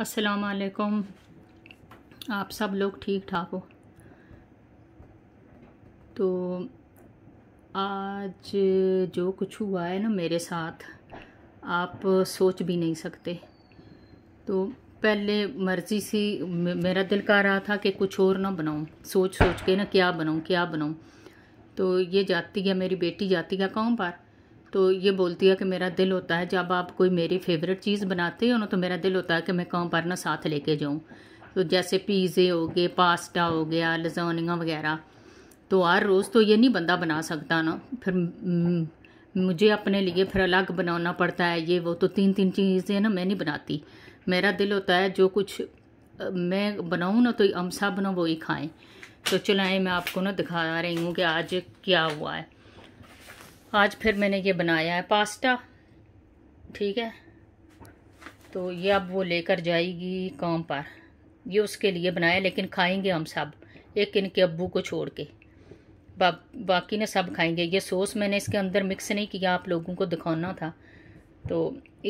असलकुम आप सब लोग ठीक ठाक हो तो आज जो कुछ हुआ है ना मेरे साथ आप सोच भी नहीं सकते तो पहले मर्ज़ी सी मेरा दिल कर रहा था कि कुछ और ना बनाऊं सोच सोच के ना क्या बनाऊं क्या बनाऊं तो ये जाती है मेरी बेटी जाती है कहूँ पर तो ये बोलती है कि मेरा दिल होता है जब आप कोई मेरी फेवरेट चीज़ बनाते हो ना तो मेरा दिल होता है कि मैं कौन पर ना साथ लेके जाऊँ तो जैसे पिज़े हो गए पास्ता हो गया लजानियाँ वगैरह तो हर रोज़ तो ये नहीं बंदा बना सकता ना फिर मुझे अपने लिए फिर अलग बनाना पड़ता है ये वो तो तीन तीन चीज़ें ना मैं नहीं बनाती मेरा दिल होता है जो कुछ मैं बनाऊँ ना तो हम सब ना वही खाएँ तो चलाएँ मैं आपको ना दिखा रही हूँ कि आज क्या हुआ है आज फिर मैंने ये बनाया है पास्ता ठीक है तो ये अब वो लेकर जाएगी काम पर ये उसके लिए बनाया लेकिन खाएंगे हम सब एक इनके अब्बू को छोड़ के बा, बाकी ने सब खाएंगे ये सॉस मैंने इसके अंदर मिक्स नहीं किया आप लोगों को दिखाना था तो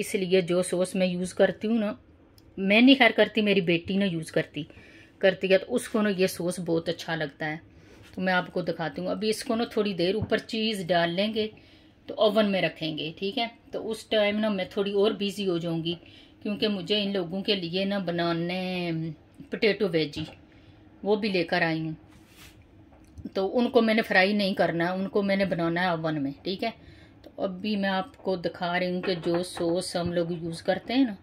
इसलिए जो सॉस मैं यूज़ करती हूँ ना मैं नहीं खैर करती मेरी बेटी ने यूज़ करती करती है तो उसको ना ये सॉस बहुत अच्छा लगता है तो मैं आपको दिखाती हूँ अभी इसको ना थोड़ी देर ऊपर चीज़ डाल लेंगे तो ओवन में रखेंगे ठीक है तो उस टाइम ना मैं थोड़ी और बिज़ी हो जाऊँगी क्योंकि मुझे इन लोगों के लिए ना बनाने पटेटो वेजी वो भी लेकर आई हूँ तो उनको मैंने फ्राई नहीं करना उनको मैंने बनाना है ओवन में ठीक है तो अब भी मैं आपको दिखा रही हूँ कि जो सॉस हम लोग यूज़ करते हैं ना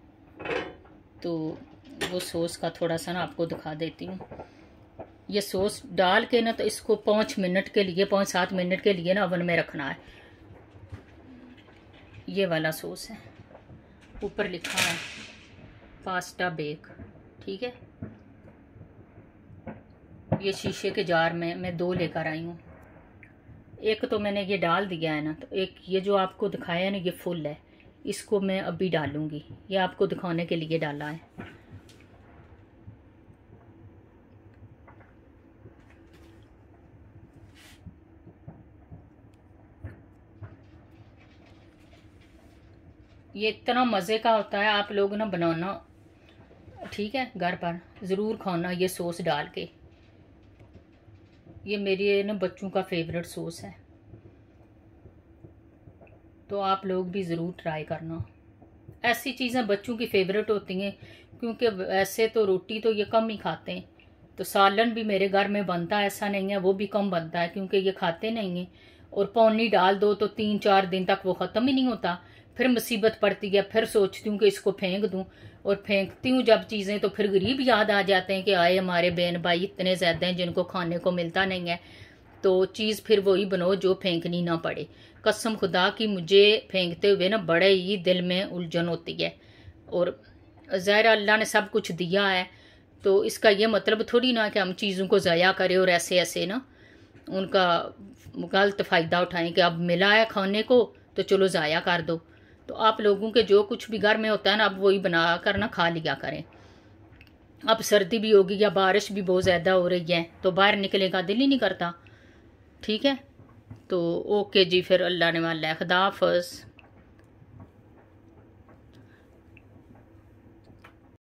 तो वो सॉस का थोड़ा सा ना आपको दिखा देती हूँ ये सॉस डाल के ना तो इसको पाँच मिनट के लिए पाँच सात मिनट के लिए ना ओवन में रखना है ये वाला सॉस है ऊपर लिखा है पास्ता बेक ठीक है ये शीशे के जार में मैं दो लेकर आई हूँ एक तो मैंने ये डाल दिया है ना तो एक ये जो आपको दिखाया है ना ये फुल है इसको मैं अभी डालूँगी ये आपको दिखाने के लिए डाला है ये इतना मज़े का होता है आप लोग ना बनाना ठीक है घर पर ज़रूर खाना ये सॉस डाल के ये मेरी ना बच्चों का फेवरेट सॉस है तो आप लोग भी ज़रूर ट्राई करना ऐसी चीज़ें बच्चों की फेवरेट होती हैं क्योंकि वैसे तो रोटी तो ये कम ही खाते हैं तो सालन भी मेरे घर में बनता है ऐसा नहीं है वो भी कम बनता है क्योंकि ये खाते नहीं हैं और पौनी डाल दो तो तीन चार दिन तक वो ख़त्म ही नहीं होता फिर मुसीबत पड़ती है फिर सोचती हूँ कि इसको फेंक दूँ और फेंकती हूँ जब चीज़ें तो फिर गरीब याद आ जाते हैं कि आए हमारे बहन भाई इतने ज़्यादा हैं जिनको खाने को मिलता नहीं है तो चीज़ फिर वही बनो जो फेंकनी ना पड़े कसम खुदा की मुझे फेंकते हुए ना बड़े ही दिल में उलझन होती है और ज़ाहिर अल्लाह ने सब कुछ दिया है तो इसका यह मतलब थोड़ी ना कि हम चीज़ों को ज़ाया करें और ऐसे ऐसे ना उनका गलत फ़ायदा उठाएं कि अब मिला है खाने को तो चलो ज़ाया कर दो तो आप लोगों के जो कुछ भी घर में होता है ना आप वही बना कर ना खा लिया करें अब सर्दी भी होगी या बारिश भी बहुत ज़्यादा हो रही है तो बाहर निकले का दिल ही नहीं करता ठीक है तो ओके जी फिर अल्लाह ने वाला खुदा